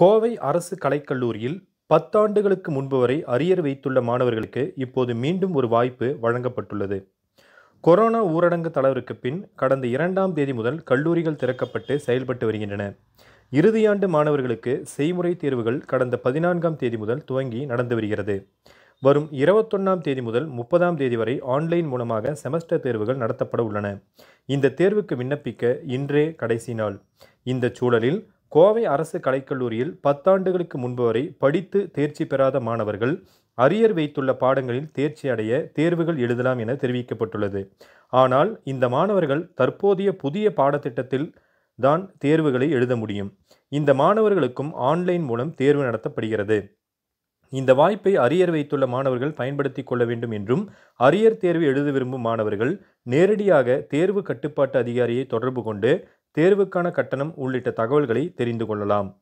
கோவை அரசு கலைக்கல்லூரியில் பத்தாண்டுகளுக்கு முன்பு வரை அரியர் வைத்துள்ள மாணவர்களுக்கு இப்போது மீண்டும் ஒரு வாய்ப்பு வழங்கப்பட்டுள்ளது கொரோனா ஊரடங்கு தளவிற்கு பின் கடந்த இரண்டாம் தேதி முதல் கல்லூரிகள் திறக்கப்பட்டு செயல்பட்டு வருகின்றன இறுதியாண்டு மாணவர்களுக்கு செய்முறை தேர்வுகள் கடந்த பதினான்காம் தேதி முதல் துவங்கி நடந்து வருகிறது வரும் இருபத்தொன்னாம் தேதி முதல் முப்பதாம் தேதி வரை ஆன்லைன் மூலமாக செமஸ்டர் தேர்வுகள் நடத்தப்பட உள்ளன இந்த தேர்வுக்கு விண்ணப்பிக்க இன்றே கடைசி நாள் இந்த சூழலில் கோவை அரசு கலைக்கல்லூரியில் பத்தாண்டுகளுக்கு முன்பு வரை படித்து தேர்ச்சி பெறாத மாணவர்கள் அரியர் வைத்துள்ள பாடங்களில் தேர்ச்சி அடைய தேர்வுகள் எழுதலாம் என தெரிவிக்கப்பட்டுள்ளது ஆனால் இந்த மாணவர்கள் தற்போதைய புதிய பாடத்திட்டத்தில் தான் தேர்வுகளை எழுத முடியும் இந்த மாணவர்களுக்கும் ஆன்லைன் மூலம் தேர்வு நடத்தப்படுகிறது இந்த வாய்ப்பை அரியர் வைத்துள்ள மாணவர்கள் பயன்படுத்தி கொள்ள வேண்டும் என்றும் அரியர் தேர்வு எழுத விரும்பும் மாணவர்கள் நேரடியாக தேர்வு கட்டுப்பாட்டு அதிகாரியை தொடர்பு கொண்டு தேர்வுக்கான கட்டணம் உள்ளிட்ட தகவல்களை தெரிந்து கொள்ளலாம்